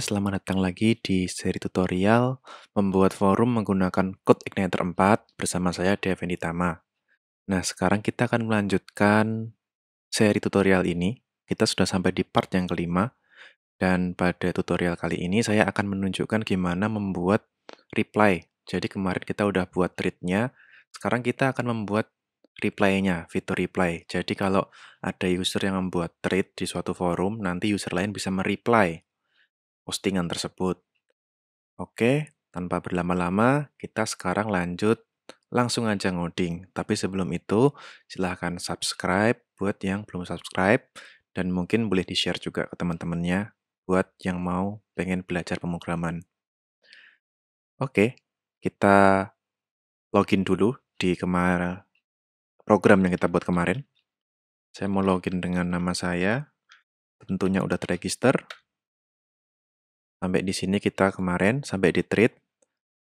semuanya, selamat datang lagi di seri tutorial membuat forum menggunakan code Igniter 4 bersama saya Devendi Tama. Nah, sekarang kita akan melanjutkan seri tutorial ini. Kita sudah sampai di part yang kelima dan pada tutorial kali ini saya akan menunjukkan gimana membuat reply. Jadi kemarin kita udah buat threadnya, sekarang kita akan membuat reply-nya, fitur reply. Jadi kalau ada user yang membuat thread di suatu forum, nanti user lain bisa mereply postingan tersebut. Oke, tanpa berlama-lama, kita sekarang lanjut langsung aja ngoding. Tapi sebelum itu, silahkan subscribe buat yang belum subscribe, dan mungkin boleh di-share juga ke teman-temannya buat yang mau pengen belajar pemrograman. Oke, kita login dulu di kemar program yang kita buat kemarin. Saya mau login dengan nama saya, tentunya udah terregister. Sampai di sini kita kemarin, sampai di treat.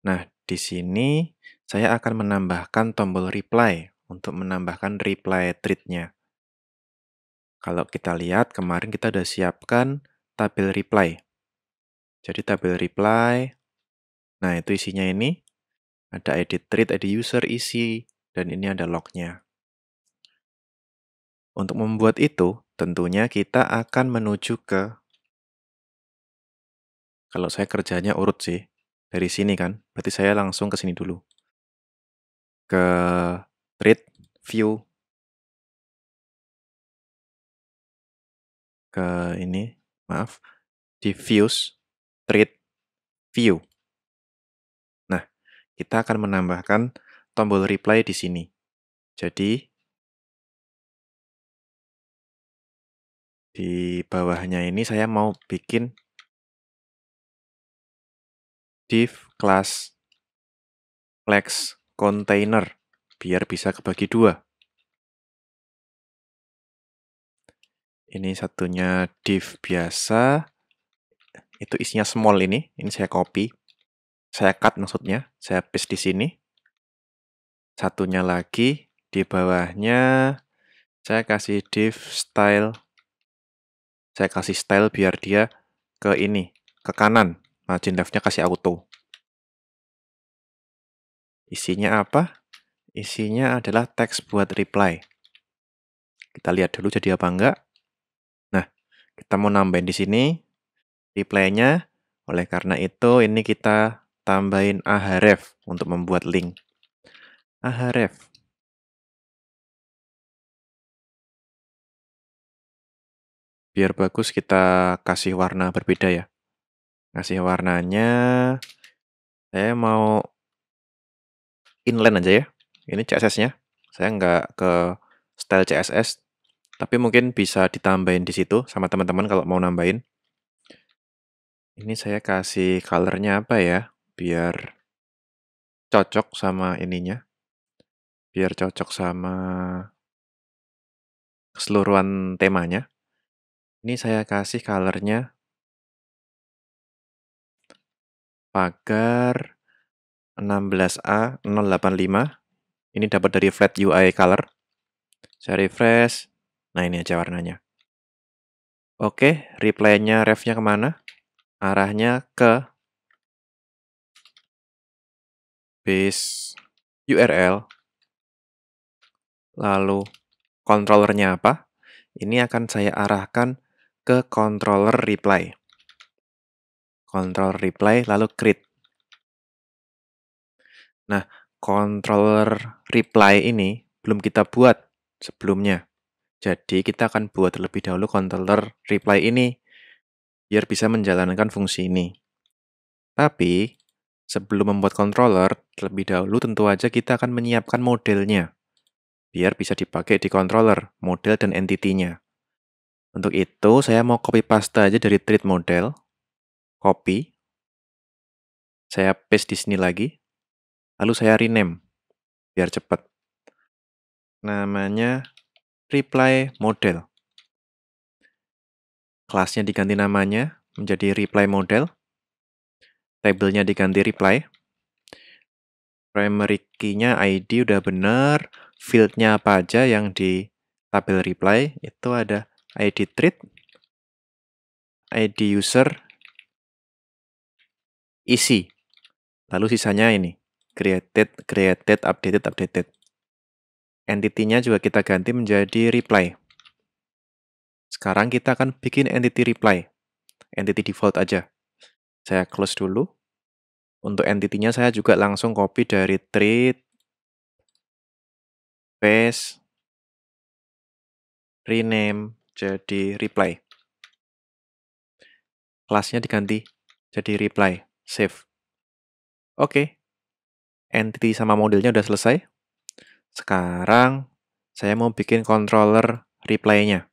Nah, di sini saya akan menambahkan tombol reply untuk menambahkan reply treatnya. Kalau kita lihat, kemarin kita sudah siapkan tabel reply. Jadi tabel reply, nah itu isinya ini. Ada edit treat, edit user, isi, dan ini ada lognya. Untuk membuat itu, tentunya kita akan menuju ke kalau saya kerjanya urut sih. Dari sini kan, berarti saya langsung ke sini dulu. Ke read view. Ke ini, maaf, diffuse read view. Nah, kita akan menambahkan tombol reply di sini. Jadi di bawahnya ini saya mau bikin div class flex container biar bisa kebagi dua. Ini satunya div biasa, itu isinya small ini, ini saya copy, saya cut maksudnya, saya paste di sini. Satunya lagi, di bawahnya saya kasih div style, saya kasih style biar dia ke ini, ke kanan, margin left-nya kasih auto. Isinya apa? Isinya adalah teks buat reply. Kita lihat dulu jadi apa enggak. Nah, kita mau nambahin di sini reply-nya. Oleh karena itu, ini kita tambahin ahref untuk membuat link. Ahref. Biar bagus kita kasih warna berbeda ya ngasih warnanya, saya mau inline aja ya. Ini CSS-nya. Saya nggak ke style CSS, tapi mungkin bisa ditambahin di situ sama teman-teman kalau mau nambahin. Ini saya kasih colornya apa ya, biar cocok sama ininya. Biar cocok sama keseluruhan temanya. Ini saya kasih colornya pagar 16A 085. Ini dapat dari flat UI color. Saya refresh. Nah, ini aja warnanya. Oke, reply refnya kemana? Arahnya ke base URL. Lalu controllernya apa? Ini akan saya arahkan ke controller reply control reply, lalu create. Nah, controller reply ini belum kita buat sebelumnya. Jadi kita akan buat terlebih dahulu controller reply ini biar bisa menjalankan fungsi ini. Tapi sebelum membuat controller, terlebih dahulu tentu aja kita akan menyiapkan modelnya biar bisa dipakai di controller, model dan entity-nya. Untuk itu, saya mau copy paste aja dari treat model, copy, saya paste di sini lagi, lalu saya rename biar cepat. Namanya reply model. Kelasnya diganti namanya menjadi reply model. Tabelnya diganti reply. Primary key-nya ID udah benar, field-nya apa aja yang di tabel reply itu ada ID treat, ID user, isi. Lalu sisanya ini, created, created, updated, updated. Entity-nya juga kita ganti menjadi reply. Sekarang kita akan bikin entity reply. Entity default aja. Saya close dulu. Untuk entity-nya saya juga langsung copy dari treat, paste, rename, jadi reply. Kelasnya diganti jadi reply. Save. Oke. Okay. Entity sama modelnya udah selesai. Sekarang saya mau bikin controller reply-nya.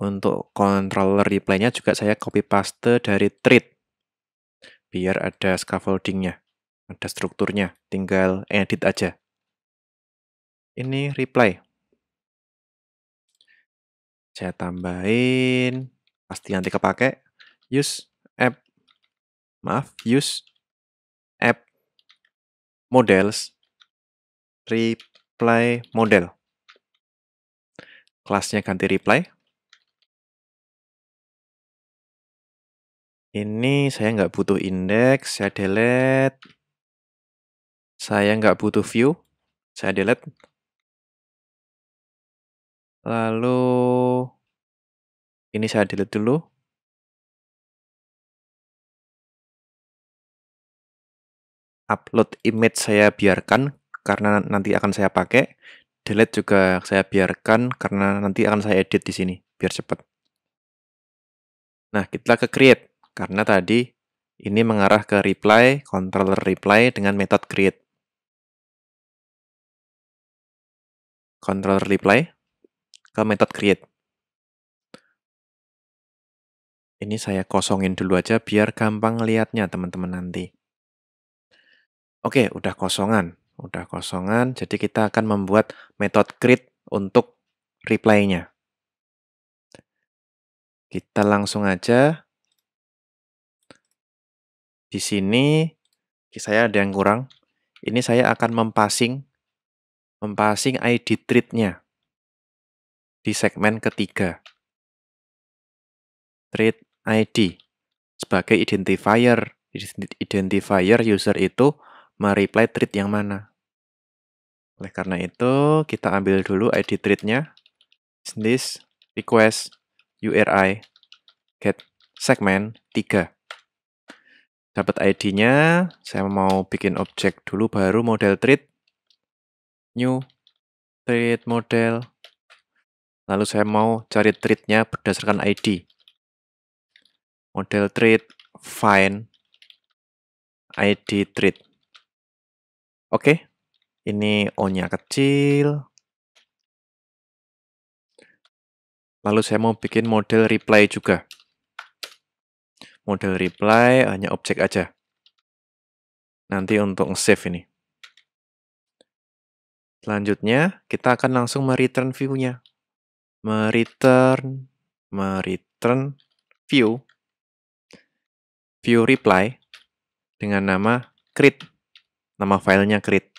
Untuk controller reply-nya juga saya copy paste dari thread. Biar ada scaffolding-nya, ada strukturnya. Tinggal edit aja. Ini reply. Saya tambahin, pasti nanti kepake. Use maaf, use app models reply model. Kelasnya ganti reply. Ini saya nggak butuh Index, saya delete. Saya nggak butuh view, saya delete. Lalu ini saya delete dulu. upload image saya biarkan karena nanti akan saya pakai. Delete juga saya biarkan karena nanti akan saya edit di sini biar cepat. Nah, kita ke create karena tadi ini mengarah ke reply, controller reply dengan metode create. Controller reply ke metode create. Ini saya kosongin dulu aja biar gampang lihatnya teman-teman nanti. Oke, udah kosongan, udah kosongan. Jadi kita akan membuat metode create untuk reply-nya. Kita langsung aja di sini saya ada yang kurang. Ini saya akan mempassing mempassing ID treat-nya di segmen ketiga. Thread ID sebagai identifier. Identifier user itu mereply thread yang mana. Oleh karena itu, kita ambil dulu ID thread-nya. This request URI get segment 3. Dapat ID-nya, saya mau bikin objek dulu baru model thread new thread model. Lalu saya mau cari thread-nya berdasarkan ID. Model thread find ID thread. Oke, ini O-nya kecil. Lalu saya mau bikin model reply juga. Model reply hanya objek aja. Nanti untuk save ini. Selanjutnya, kita akan langsung mereturn view-nya. Mereturn, mereturn view, view reply dengan nama create nama filenya create.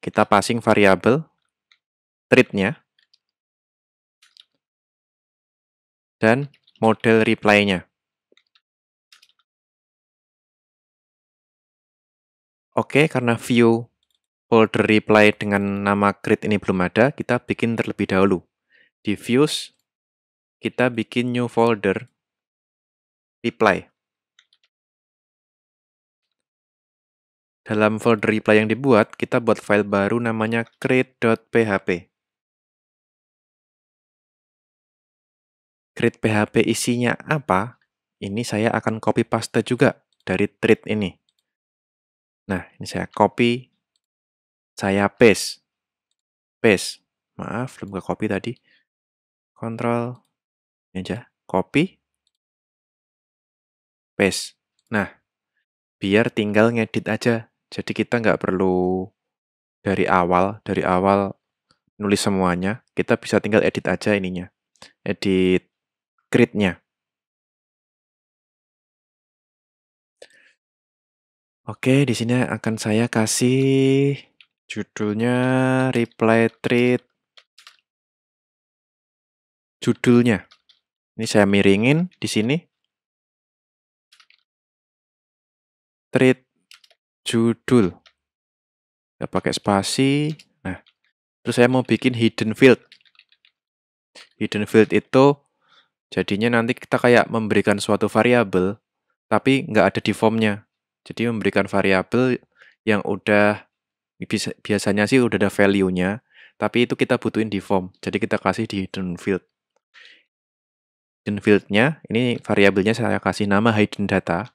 Kita passing variabel treatnya dan model reply-nya. Oke, karena view folder reply dengan nama create ini belum ada, kita bikin terlebih dahulu. Di views, kita bikin new folder reply. Dalam folder reply yang dibuat, kita buat file baru namanya create.php. Create.php isinya apa? Ini saya akan copy paste juga dari thread ini. Nah, ini saya copy, saya paste. Paste. Maaf, belum ke copy tadi. Control, ini aja, copy, paste. Nah, biar tinggal ngedit aja jadi kita nggak perlu dari awal, dari awal nulis semuanya, kita bisa tinggal edit aja ininya, edit gridnya. Oke, di sini akan saya kasih judulnya reply thread judulnya. Ini saya miringin di sini. Thread judul. Kita pakai spasi. Nah, terus saya mau bikin hidden field. Hidden field itu jadinya nanti kita kayak memberikan suatu variabel, tapi nggak ada di formnya. Jadi memberikan variabel yang udah biasanya sih udah ada value-nya, tapi itu kita butuhin di form. Jadi kita kasih di hidden field. Hidden field-nya, ini variabelnya saya kasih nama hidden data.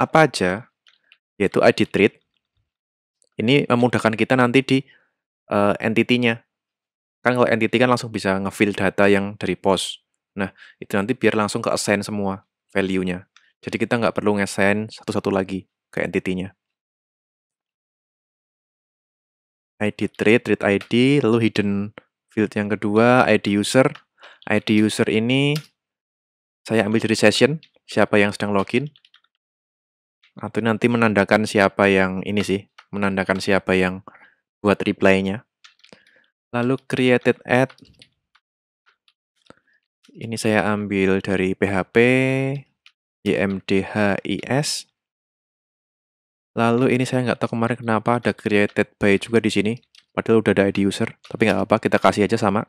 Apa aja yaitu ID Treat. Ini memudahkan kita nanti di uh, entity-nya. Kan kalau entity kan langsung bisa ngefill data yang dari post Nah, itu nanti biar langsung ke assign semua value-nya. Jadi kita nggak perlu nge-assign satu-satu lagi ke entity-nya. ID trade, trade ID, lalu hidden field yang kedua, ID user. ID user ini saya ambil dari session, siapa yang sedang login. Atau nanti menandakan siapa yang ini sih, menandakan siapa yang buat reply-nya. Lalu created at ini saya ambil dari PHP YMDHIS. Lalu ini saya nggak tahu kemarin kenapa ada created by juga di sini. Padahal udah ada ID user, tapi nggak apa-apa, kita kasih aja sama.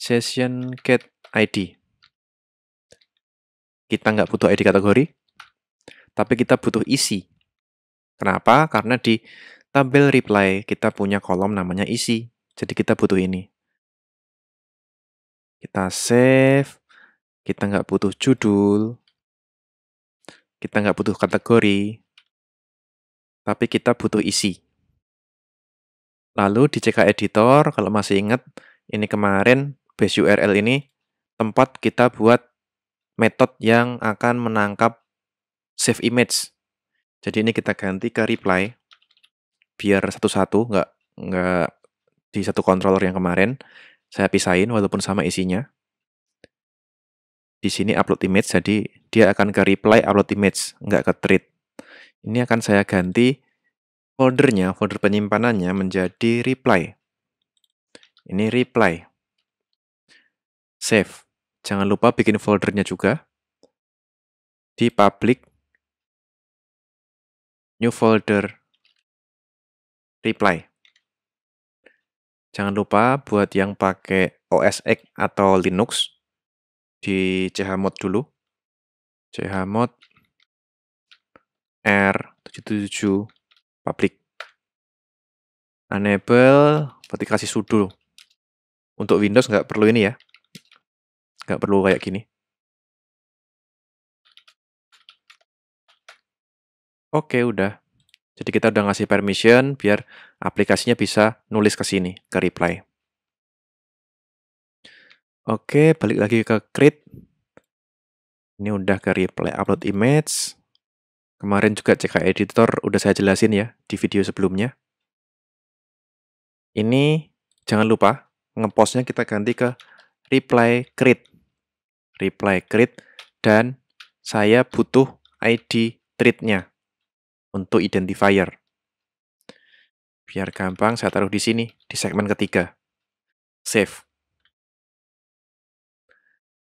Session get ID. Kita nggak butuh ID kategori, tapi kita butuh isi. Kenapa? Karena di tabel reply kita punya kolom namanya isi. Jadi kita butuh ini. Kita save, kita nggak butuh judul, kita nggak butuh kategori, tapi kita butuh isi. Lalu di CK Editor, kalau masih ingat, ini kemarin base URL ini tempat kita buat metode yang akan menangkap save image. Jadi ini kita ganti ke reply biar satu-satu nggak nggak di satu controller yang kemarin saya pisahin walaupun sama isinya. Di sini upload image jadi dia akan ke reply upload image nggak ke treat. Ini akan saya ganti foldernya, folder penyimpanannya menjadi reply. Ini reply. Save. Jangan lupa bikin foldernya juga. Di public new folder, reply. Jangan lupa buat yang pakai OS X atau Linux di chmod dulu. chmod R77 public. Enable berarti kasih sudo. Untuk Windows nggak perlu ini ya. Nggak perlu kayak gini. Oke, udah. Jadi kita udah ngasih permission biar aplikasinya bisa nulis ke sini, ke reply. Oke, balik lagi ke create. Ini udah ke reply, upload image. Kemarin juga CK editor udah saya jelasin ya di video sebelumnya. Ini jangan lupa ngepostnya kita ganti ke reply create. Reply create dan saya butuh ID treatnya untuk identifier. Biar gampang, saya taruh di sini, di segmen ketiga. Save.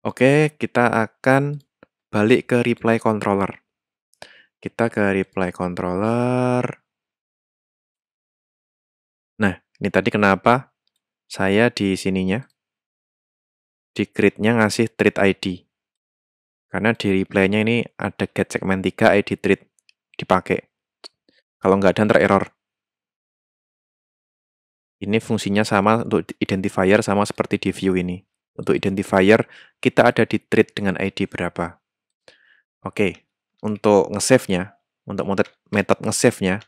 Oke, kita akan balik ke reply controller. Kita ke reply controller. Nah, ini tadi kenapa saya di sininya, di gridnya ngasih treat ID. Karena di reply-nya ini ada get segmen 3 ID treat dipakai. Kalau nggak ada, ntar error. Ini fungsinya sama untuk identifier sama seperti di view ini. Untuk identifier, kita ada di treat dengan ID berapa. Oke, untuk nge-save-nya, untuk metode, metode nge-save-nya,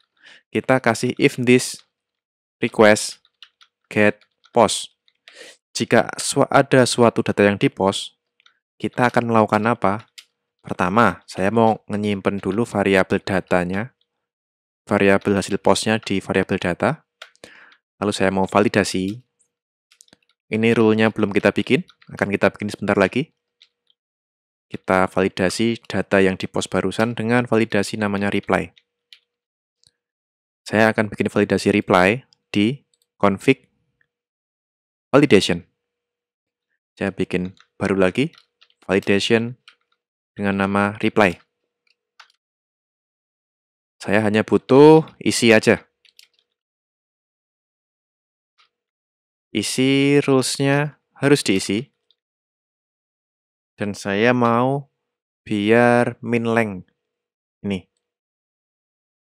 kita kasih if this request get post. Jika ada suatu data yang di post, kita akan melakukan apa? Pertama, saya mau menyimpan dulu variabel datanya, variabel hasil postnya di variabel data. Lalu saya mau validasi. Ini rule-nya belum kita bikin, akan kita bikin sebentar lagi. Kita validasi data yang di post barusan dengan validasi namanya reply. Saya akan bikin validasi reply di config validation. Saya bikin baru lagi validation dengan nama reply. Saya hanya butuh isi aja. Isi rules-nya harus diisi. Dan saya mau biar min length ini.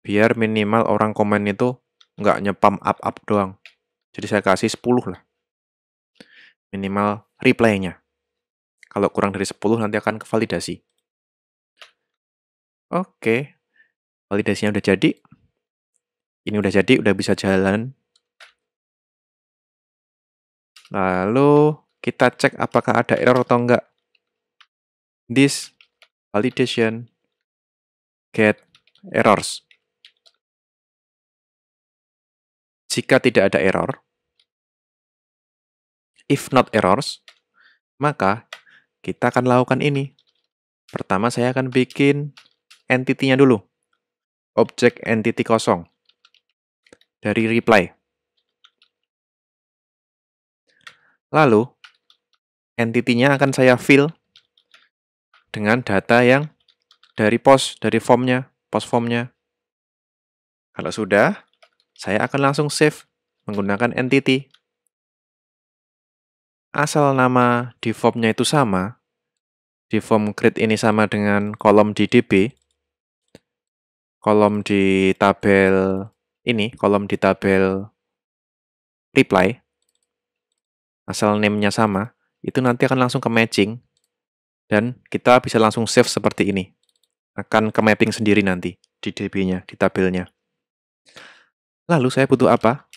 Biar minimal orang komen itu nggak nyepam up-up doang. Jadi saya kasih 10 lah. Minimal reply-nya. Kalau kurang dari 10 nanti akan kevalidasi. Oke, validasinya udah jadi. Ini udah jadi, udah bisa jalan. Lalu kita cek apakah ada error atau enggak. This validation get errors. Jika tidak ada error, if not errors, maka kita akan lakukan ini. Pertama saya akan bikin entity-nya dulu. Objek entity kosong. Dari reply. Lalu, entity-nya akan saya fill dengan data yang dari post, dari formnya, post formnya. Kalau sudah, saya akan langsung save menggunakan entity. Asal nama di formnya itu sama, di form create ini sama dengan kolom di DB, kolom di tabel ini, kolom di tabel reply, asal name-nya sama, itu nanti akan langsung ke matching, dan kita bisa langsung save seperti ini. Akan ke mapping sendiri nanti di DB-nya, di tabelnya. Lalu saya butuh apa?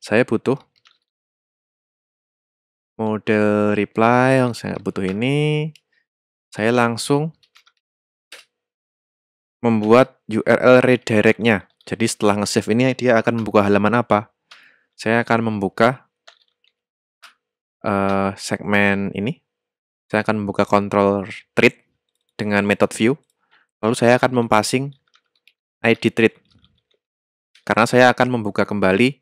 Saya butuh model reply, yang saya butuh ini. Saya langsung membuat URL redirectnya. Jadi setelah nge-save ini dia akan membuka halaman apa? Saya akan membuka uh, segmen ini. Saya akan membuka control thread dengan method view. Lalu saya akan mempassing ID thread. Karena saya akan membuka kembali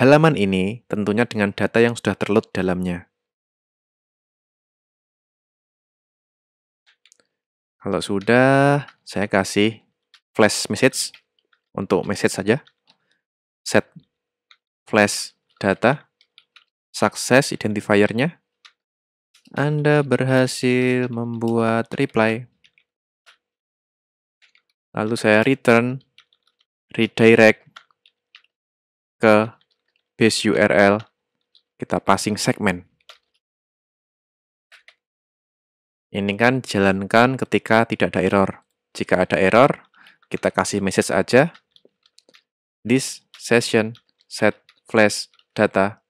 halaman ini tentunya dengan data yang sudah terload dalamnya. Kalau sudah, saya kasih flash message untuk message saja. Set flash data, success identifiernya. Anda berhasil membuat reply. Lalu saya return, redirect ke base URL. Kita passing segmen. Ini kan jalankan ketika tidak ada error. Jika ada error, kita kasih message aja. This session set flash data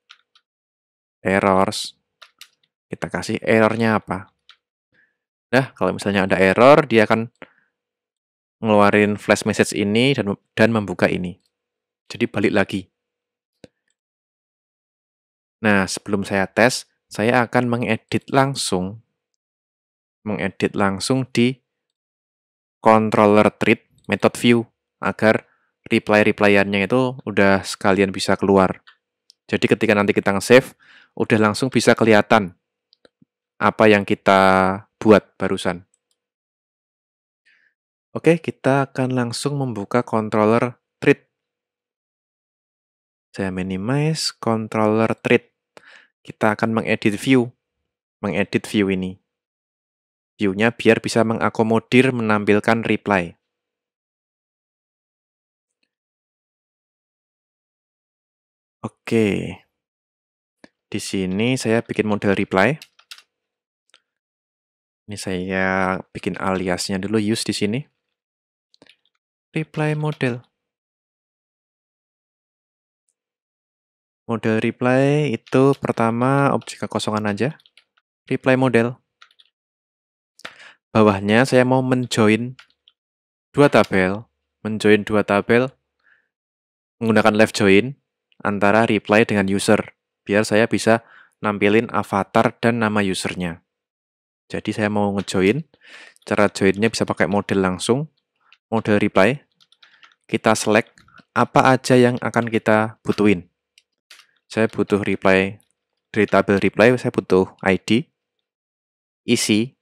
errors. Kita kasih errornya apa. Nah, kalau misalnya ada error, dia akan ngeluarin flash message ini dan, dan membuka ini. Jadi balik lagi. Nah, sebelum saya tes, saya akan mengedit langsung mengedit langsung di controller treat method view agar reply-replyannya itu udah sekalian bisa keluar. Jadi ketika nanti kita nge-save, udah langsung bisa kelihatan apa yang kita buat barusan. Oke, kita akan langsung membuka controller treat. Saya minimize controller treat. Kita akan mengedit view. Mengedit view ini view-nya biar bisa mengakomodir menampilkan reply. Oke. Di sini saya bikin model reply. Ini saya bikin aliasnya dulu use di sini. Reply model. Model reply itu pertama objek kekosongan aja. Reply model bawahnya saya mau menjoin dua tabel, menjoin dua tabel menggunakan left join antara reply dengan user, biar saya bisa nampilin avatar dan nama usernya. Jadi saya mau ngejoin, cara joinnya bisa pakai model langsung, model reply, kita select apa aja yang akan kita butuhin. Saya butuh reply, dari tabel reply saya butuh ID, isi,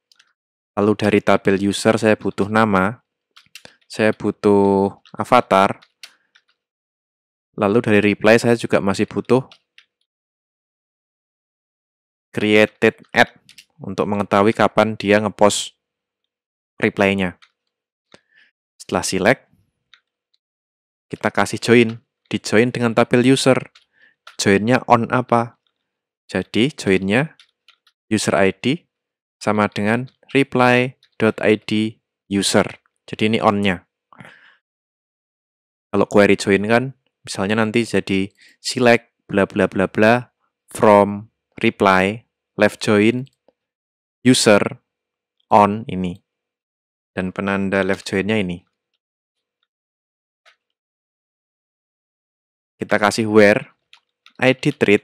Lalu dari tabel user saya butuh nama, saya butuh avatar. Lalu dari reply saya juga masih butuh created ad untuk mengetahui kapan dia ngepost reply-nya. Setelah select, kita kasih join. Di join dengan tabel user. Joinnya on apa? Jadi joinnya user ID sama dengan reply.id user. Jadi ini on-nya. Kalau query join kan, misalnya nanti jadi select bla bla bla bla from reply left join user on ini. Dan penanda left join-nya ini. Kita kasih where id treat,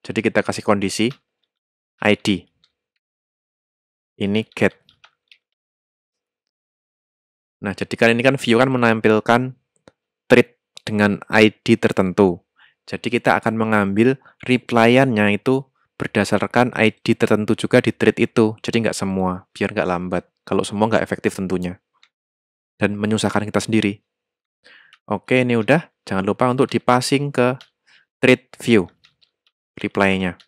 jadi kita kasih kondisi id ini get. Nah, jadi kan ini kan view kan menampilkan treat dengan ID tertentu. Jadi kita akan mengambil reply replyannya itu berdasarkan ID tertentu juga di treat itu. Jadi nggak semua, biar nggak lambat. Kalau semua nggak efektif tentunya. Dan menyusahkan kita sendiri. Oke, ini udah. Jangan lupa untuk dipassing ke treat view reply-nya.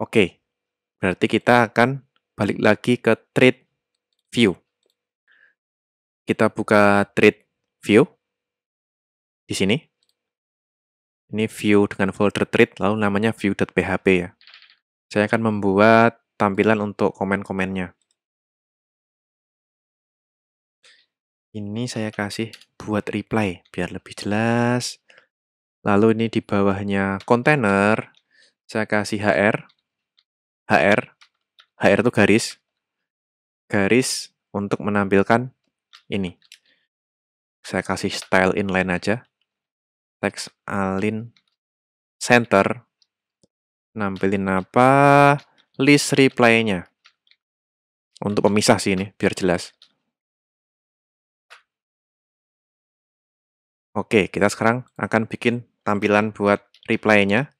Oke. Berarti kita akan balik lagi ke trade view. Kita buka trade view di sini. Ini view dengan folder trade, lalu namanya view.php ya. Saya akan membuat tampilan untuk komen-komennya. Ini saya kasih buat reply, biar lebih jelas. Lalu ini di bawahnya container, saya kasih HR, HR HR itu garis garis untuk menampilkan ini saya kasih style inline aja text align center nampilin apa list reply-nya untuk pemisah sih ini biar jelas Oke, kita sekarang akan bikin tampilan buat reply-nya.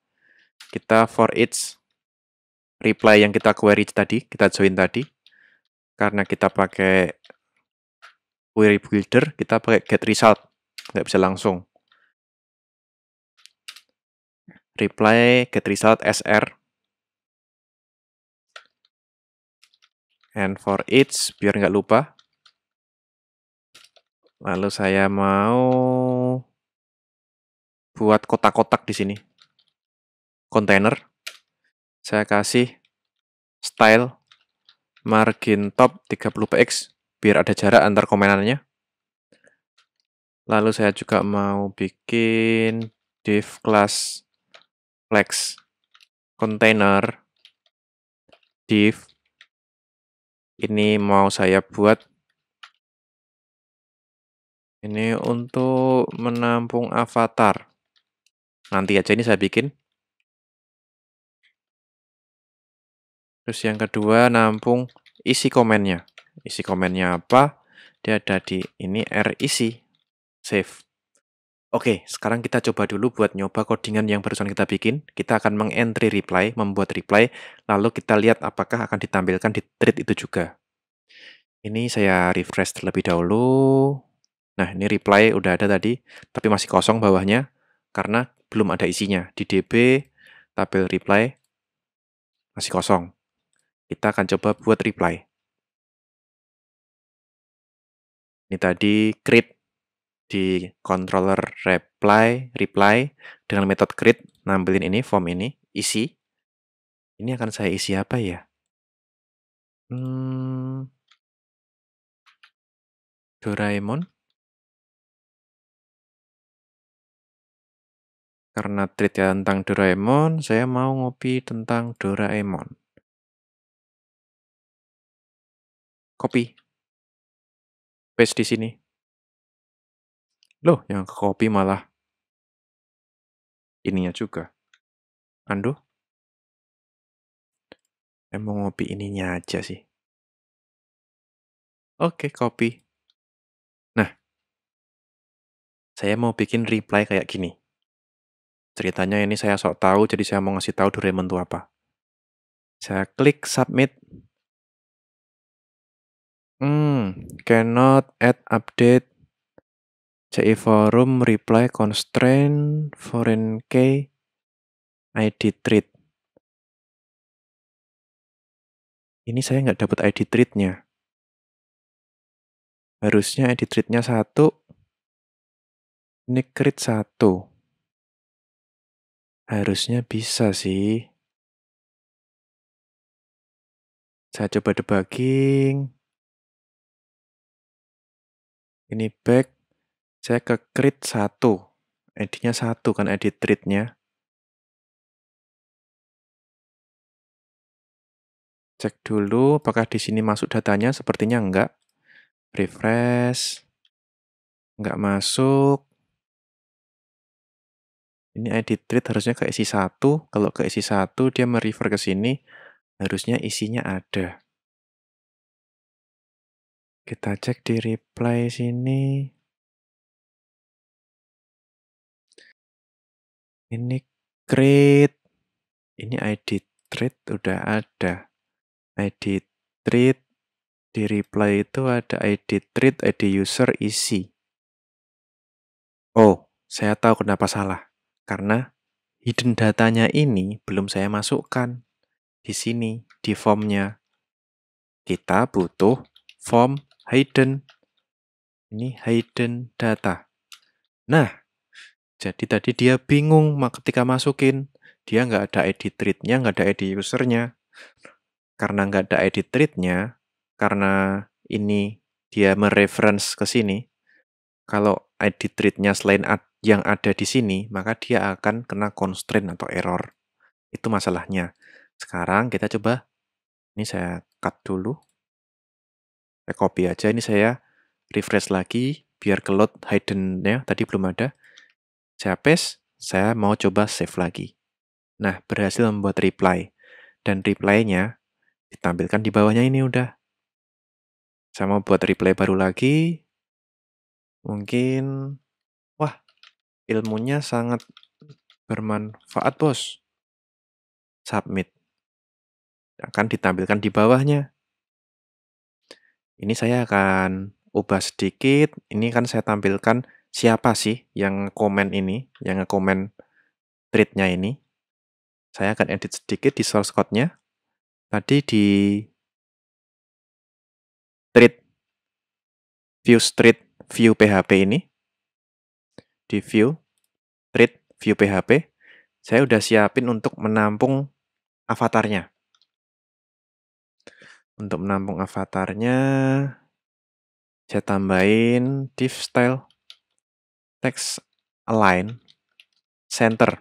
Kita for each reply yang kita query tadi, kita join tadi. Karena kita pakai query builder, kita pakai get result. Nggak bisa langsung. Reply get result sr. And for each, biar nggak lupa. Lalu saya mau buat kotak-kotak di sini. Container saya kasih style margin top 30px biar ada jarak antar komenannya. Lalu saya juga mau bikin div class flex container div ini mau saya buat ini untuk menampung avatar nanti aja ini saya bikin Terus yang kedua nampung isi komennya. Isi komennya apa? Dia ada di ini R isi. Save. Oke, sekarang kita coba dulu buat nyoba codingan yang barusan kita bikin. Kita akan mengentry reply, membuat reply, lalu kita lihat apakah akan ditampilkan di thread itu juga. Ini saya refresh terlebih dahulu. Nah, ini reply udah ada tadi, tapi masih kosong bawahnya karena belum ada isinya. Di DB, tabel reply, masih kosong. Kita akan coba buat reply. Ini tadi create di controller reply reply dengan metode create nampilin ini form ini isi. Ini akan saya isi apa ya? Hmm, Doraemon. Karena treat ya tentang Doraemon, saya mau ngopi tentang Doraemon. Kopi, Paste di sini. Loh, yang ke copy malah ininya juga. Ando, Emang ngopi ininya aja sih. Oke, kopi. Nah, saya mau bikin reply kayak gini. Ceritanya ini saya sok tahu, jadi saya mau ngasih tahu Doraemon itu apa. Saya klik submit. Hmm, cannot add update CI forum reply constraint foreign key ID treat. Ini saya nggak dapat ID treatnya. Harusnya ID treatnya satu, ini create satu. Harusnya bisa sih. Saya coba debugging ini back saya ke create 1 editnya satu kan edit treatnya cek dulu apakah di sini masuk datanya sepertinya enggak refresh enggak masuk ini edit treat harusnya ke isi 1 kalau ke isi 1 dia merefer ke sini harusnya isinya ada kita cek di reply sini. Ini create. Ini ID treat udah ada. ID treat di reply itu ada ID treat, ID user, isi. Oh, saya tahu kenapa salah. Karena hidden datanya ini belum saya masukkan di sini, di formnya. Kita butuh form hidden ini hidden data. Nah, jadi tadi dia bingung ketika masukin, dia nggak ada edit read nggak ada edit usernya. Karena nggak ada edit read karena ini dia mereference ke sini, kalau edit read selain yang ada di sini, maka dia akan kena constraint atau error. Itu masalahnya. Sekarang kita coba, ini saya cut dulu copy aja, ini saya refresh lagi, biar ke load hidden ya tadi belum ada. Saya paste, saya mau coba save lagi. Nah, berhasil membuat reply. Dan reply-nya ditampilkan di bawahnya ini udah. Saya mau buat reply baru lagi. Mungkin, wah, ilmunya sangat bermanfaat, bos. Submit. Akan ditampilkan di bawahnya. Ini saya akan ubah sedikit. Ini kan saya tampilkan siapa sih yang komen ini, yang komen tweetnya ini. Saya akan edit sedikit di source code-nya. Tadi di tweet view street view PHP ini di view tweet view PHP saya udah siapin untuk menampung avatarnya. Untuk menampung avatarnya, saya tambahin div style text align center.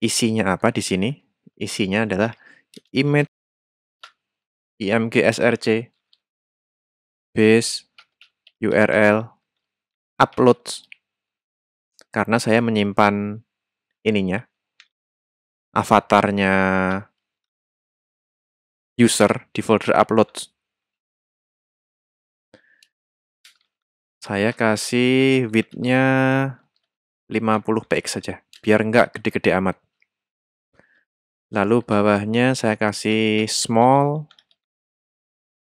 Isinya apa di sini? Isinya adalah image img src base url upload. karena saya menyimpan ininya avatarnya user di folder upload. Saya kasih width-nya 50 px saja, biar nggak gede-gede amat. Lalu bawahnya saya kasih small,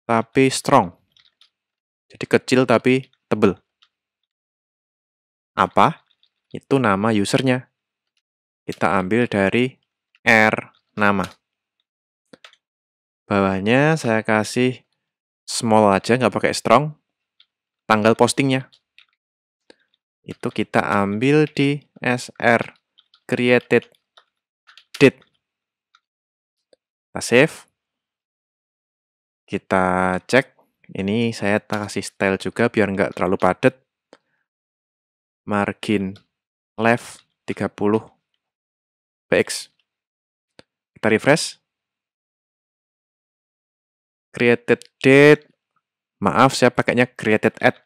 tapi strong. Jadi kecil tapi tebel. Apa? Itu nama usernya. Kita ambil dari R nama. Bawahnya saya kasih small aja, nggak pakai strong. Tanggal postingnya. Itu kita ambil di sr created date. Kita save. Kita cek. Ini saya kasih style juga biar nggak terlalu padat. Margin left 30 px. Kita refresh created date maaf saya pakainya created at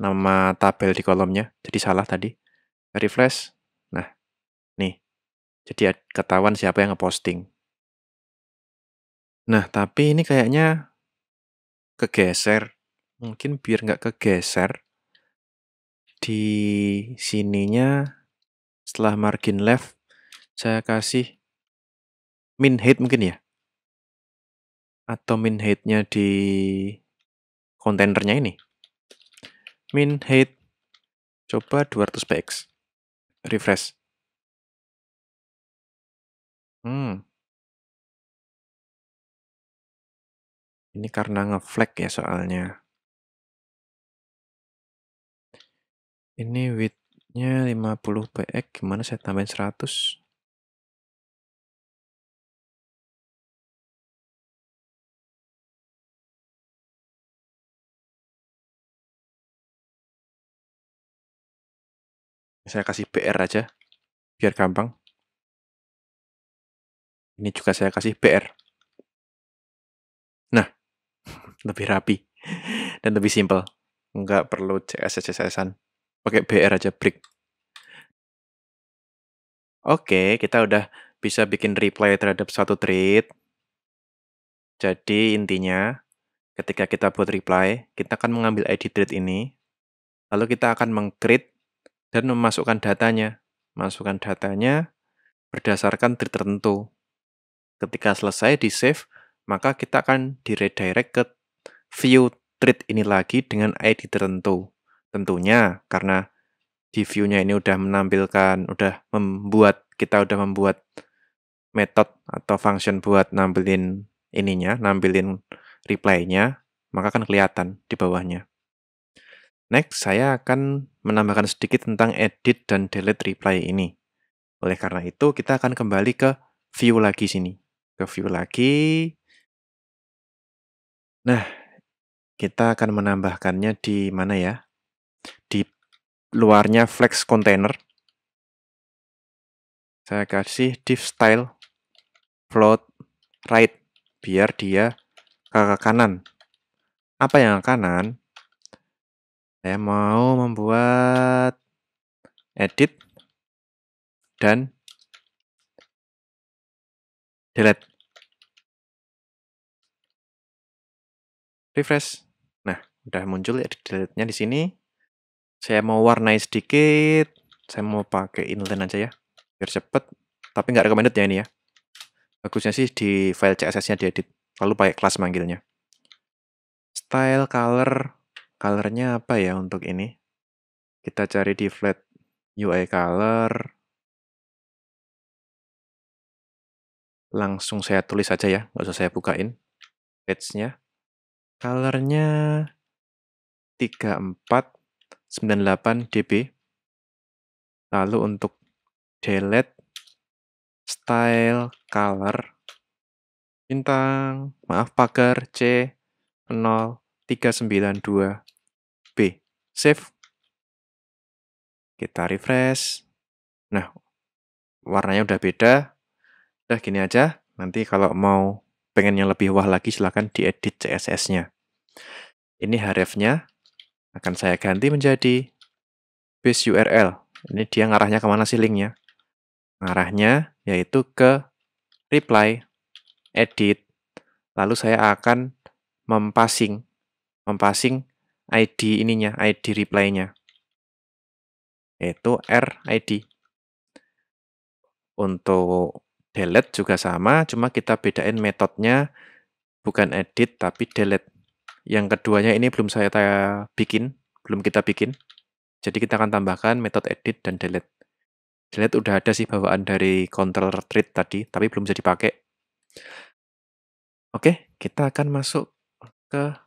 nama tabel di kolomnya jadi salah tadi refresh nah nih jadi ketahuan siapa yang ngeposting nah tapi ini kayaknya kegeser mungkin biar nggak kegeser di sininya setelah margin left saya kasih min height mungkin ya atau min height-nya di kontainernya ini. Min height coba 200 px. Refresh. Hmm. Ini karena nge-flag ya soalnya. Ini width-nya 50 px, gimana saya tambahin 100? Saya kasih PR aja, biar gampang. Ini juga saya kasih PR. Nah, lebih rapi dan lebih simpel Nggak perlu CSS-CSS-an. Pakai BR aja, break Oke, kita udah bisa bikin reply terhadap satu thread. Jadi intinya, ketika kita buat reply, kita akan mengambil ID thread ini, lalu kita akan meng create dan memasukkan datanya. Masukkan datanya berdasarkan trik tertentu. Ketika selesai di save, maka kita akan di redirect ke view treat ini lagi dengan ID tertentu. Tentunya karena di view-nya ini sudah menampilkan, sudah membuat, kita sudah membuat metode atau function buat nampilin ininya, nampilin reply-nya, maka akan kelihatan di bawahnya. Next, saya akan menambahkan sedikit tentang edit dan delete reply ini. Oleh karena itu, kita akan kembali ke view lagi sini. Ke view lagi. Nah, kita akan menambahkannya di mana ya? Di luarnya flex container. Saya kasih div style float right biar dia ke kanan. Apa yang ke kanan? Saya mau membuat edit dan delete. Refresh. Nah, udah muncul edit delete-nya di sini. Saya mau warnai sedikit. Saya mau pakai inline aja ya, biar cepet. Tapi nggak recommended ya ini ya. Bagusnya sih di file CSS-nya diedit, lalu pakai kelas manggilnya. Style, color, colornya apa ya untuk ini? Kita cari di flat UI color. Langsung saya tulis aja ya, nggak usah saya bukain page-nya. Colornya 3498 dB. Lalu untuk delete style color bintang, maaf pagar C 0 392B. Save. Kita refresh. Nah, warnanya udah beda. Udah gini aja. Nanti kalau mau pengen yang lebih wah lagi silahkan diedit CSS-nya. Ini href-nya akan saya ganti menjadi base URL. Ini dia ngarahnya kemana sih linknya? Ngarahnya yaitu ke reply, edit, lalu saya akan mempassing mempassing ID ininya, ID reply-nya. R ID Untuk delete juga sama, cuma kita bedain metodenya bukan edit tapi delete. Yang keduanya ini belum saya bikin, belum kita bikin. Jadi kita akan tambahkan metode edit dan delete. Delete udah ada sih bawaan dari controller retreat tadi, tapi belum bisa dipakai. Oke, kita akan masuk ke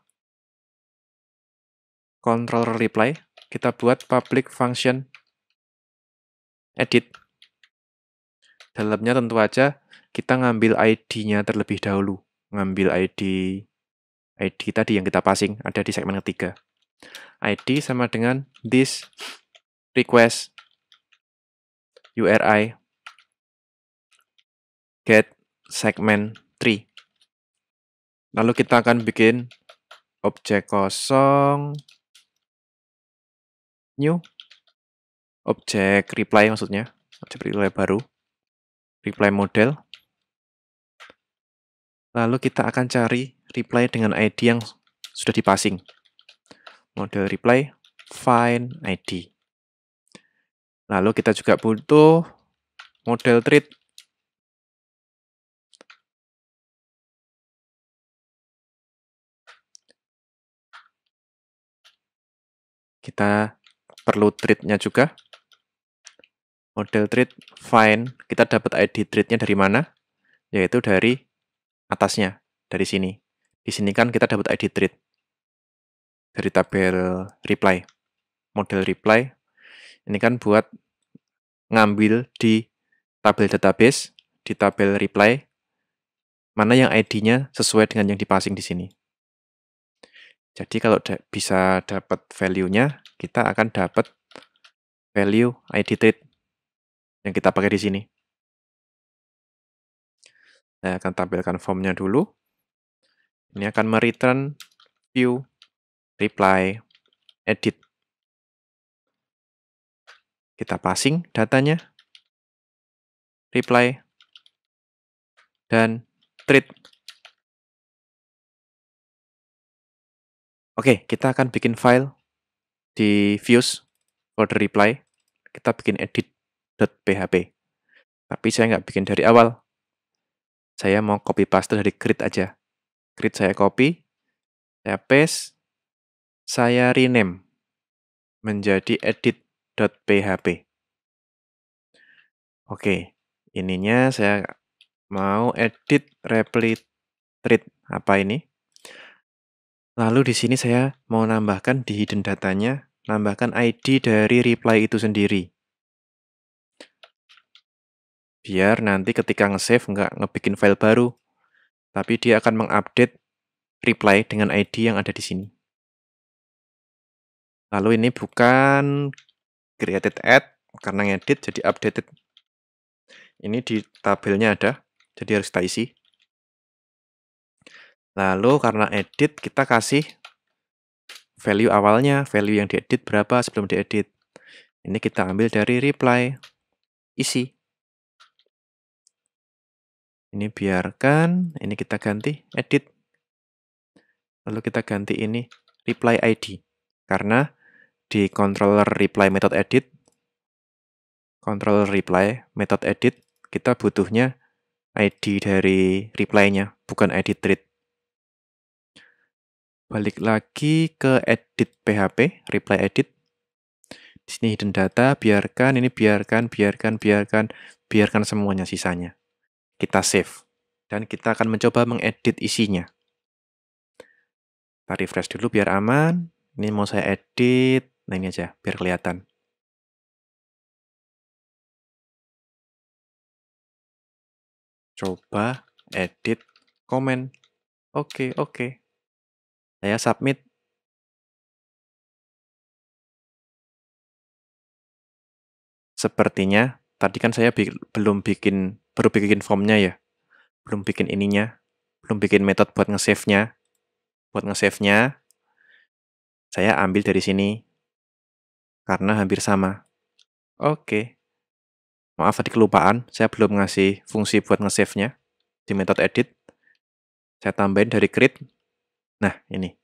Control reply, kita buat public function edit. Dalamnya tentu aja kita ngambil ID-nya terlebih dahulu. Ngambil ID ID tadi yang kita passing ada di segmen ketiga. ID sama dengan this request URI get segment 3. Lalu kita akan bikin objek kosong new object reply maksudnya object reply baru reply model lalu kita akan cari reply dengan ID yang sudah dipassing model reply find ID lalu kita juga butuh model treat kita perlu treatnya juga. Model treat fine. kita dapat ID treatnya dari mana? Yaitu dari atasnya, dari sini. Di sini kan kita dapat ID treat dari tabel reply. Model reply ini kan buat ngambil di tabel database, di tabel reply, mana yang ID-nya sesuai dengan yang dipassing di sini. Jadi kalau bisa dapat value-nya, kita akan dapat value ID trade yang kita pakai di sini. Saya akan tampilkan formnya dulu. Ini akan mereturn view, reply, edit. Kita passing datanya, reply, dan treat. Oke, kita akan bikin file di Views folder reply kita bikin edit.php. Tapi saya nggak bikin dari awal. Saya mau copy paste dari grid aja. Grid saya copy, saya paste, saya rename menjadi edit.php. Oke, ininya saya mau edit reply thread apa ini. Lalu di sini saya mau nambahkan di hidden datanya Tambahkan ID dari reply itu sendiri. Biar nanti ketika nge-save nggak ngebikin file baru, tapi dia akan mengupdate reply dengan ID yang ada di sini. Lalu ini bukan created at, karena ngedit jadi updated. Ini di tabelnya ada, jadi harus kita isi. Lalu karena edit kita kasih value awalnya, value yang diedit berapa sebelum diedit. Ini kita ambil dari reply isi. Ini biarkan, ini kita ganti edit. Lalu kita ganti ini reply ID. Karena di controller reply method edit, controller reply method edit, kita butuhnya ID dari reply-nya, bukan ID thread. Balik lagi ke edit PHP, reply edit. Di sini hidden data, biarkan, ini biarkan, biarkan, biarkan, biarkan semuanya sisanya. Kita save. Dan kita akan mencoba mengedit isinya. Kita refresh dulu biar aman. Ini mau saya edit. Nah ini aja, biar kelihatan. Coba edit komen. Oke, okay, oke. Okay. Saya submit. Sepertinya, tadi kan saya bi belum bikin, baru bikin formnya ya. Belum bikin ininya. Belum bikin metode buat nge-save-nya. Buat nge-save-nya, saya ambil dari sini. Karena hampir sama. Oke. Maaf tadi kelupaan, saya belum ngasih fungsi buat nge-save-nya di metode edit. Saya tambahin dari create Nah, ini.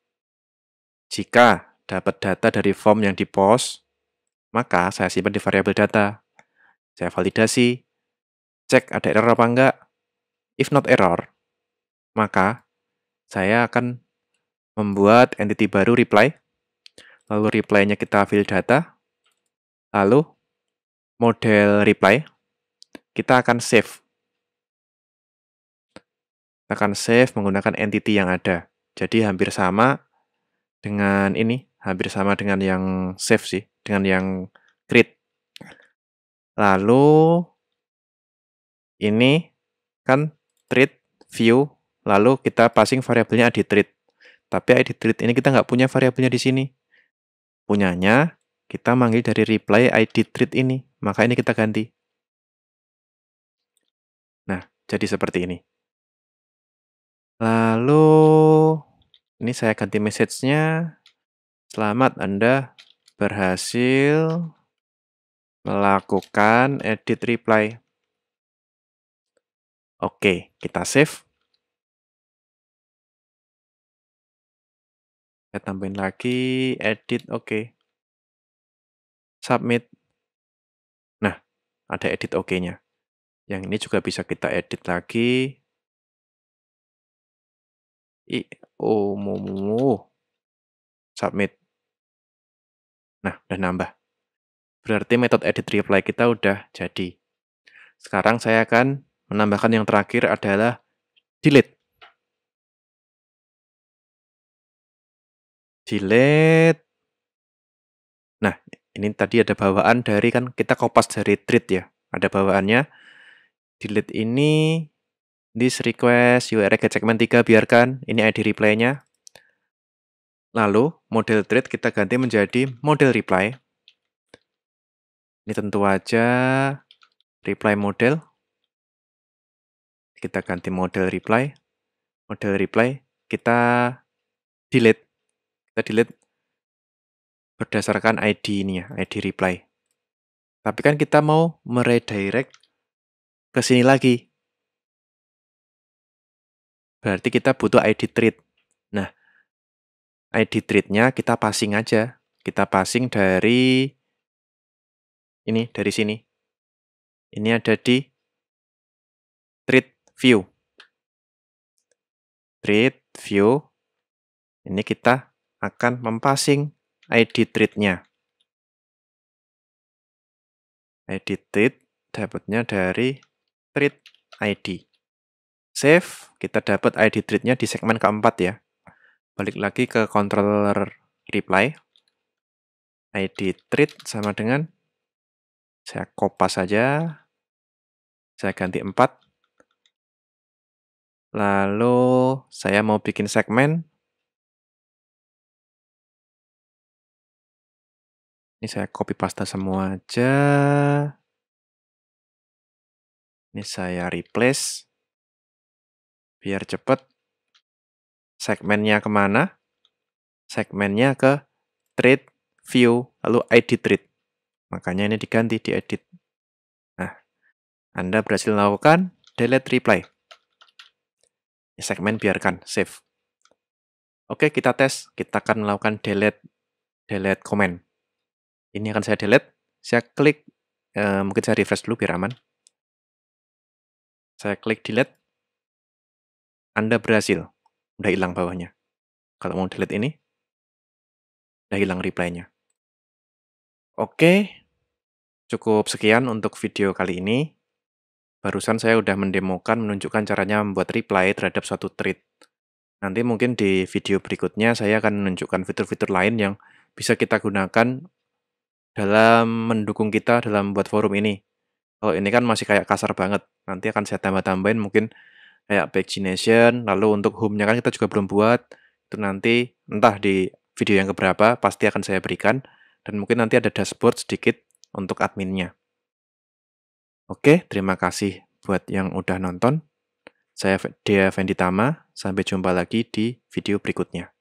Jika dapat data dari form yang di-post, maka saya simpan di variabel data. Saya validasi, cek ada error apa enggak. If not error, maka saya akan membuat entity baru reply. Lalu reply-nya kita fill data. Lalu model reply kita akan save. Kita akan save menggunakan entity yang ada. Jadi hampir sama dengan ini, hampir sama dengan yang save sih, dengan yang create. Lalu ini kan treat view, lalu kita passing variabelnya di treat. Tapi ID treat ini kita nggak punya variabelnya di sini. Punyanya kita manggil dari reply ID treat ini, maka ini kita ganti. Nah, jadi seperti ini. Lalu ini saya ganti message-nya. Selamat Anda berhasil melakukan edit reply. Oke, kita save. Saya tambahin lagi, edit, oke. Submit. Nah, ada edit oke-nya. Yang ini juga bisa kita edit lagi i o oh, mu, mu, submit. Nah, udah nambah. Berarti metode edit reply kita udah jadi. Sekarang saya akan menambahkan yang terakhir adalah delete. Delete. Nah, ini tadi ada bawaan dari kan kita kopas dari treat ya. Ada bawaannya. Delete ini this request URL get segment 3 biarkan, ini ID reply-nya. Lalu model thread kita ganti menjadi model reply. Ini tentu aja reply model. Kita ganti model reply. Model reply kita delete. Kita delete berdasarkan ID ini ya, ID reply. Tapi kan kita mau meredirect ke sini lagi, Berarti kita butuh ID treat. Nah, ID treat-nya kita passing aja. Kita passing dari ini, dari sini. Ini ada di treat view. Treat view. Ini kita akan mempassing ID treat-nya. ID treat dapatnya dari treat ID save, kita dapat ID thread-nya di segmen keempat ya. Balik lagi ke controller reply. ID thread sama dengan saya copas saja. Saya ganti 4. Lalu saya mau bikin segmen. Ini saya copy paste semua aja. Ini saya replace biar cepat segmennya kemana segmennya ke trade view lalu edit trade makanya ini diganti di edit nah anda berhasil melakukan delete reply segmen biarkan save oke kita tes kita akan melakukan delete delete comment ini akan saya delete saya klik eh, mungkin saya refresh dulu biar aman saya klik delete anda berhasil. Udah hilang bawahnya. Kalau mau delete ini, udah hilang reply-nya. Oke, cukup sekian untuk video kali ini. Barusan saya udah mendemokan menunjukkan caranya membuat reply terhadap suatu thread. Nanti mungkin di video berikutnya saya akan menunjukkan fitur-fitur lain yang bisa kita gunakan dalam mendukung kita dalam buat forum ini. Kalau oh, ini kan masih kayak kasar banget. Nanti akan saya tambah-tambahin mungkin kayak pagination, lalu untuk home-nya kan kita juga belum buat. Itu nanti entah di video yang keberapa pasti akan saya berikan dan mungkin nanti ada dashboard sedikit untuk adminnya. Oke, terima kasih buat yang udah nonton. Saya Dea Venditama, sampai jumpa lagi di video berikutnya.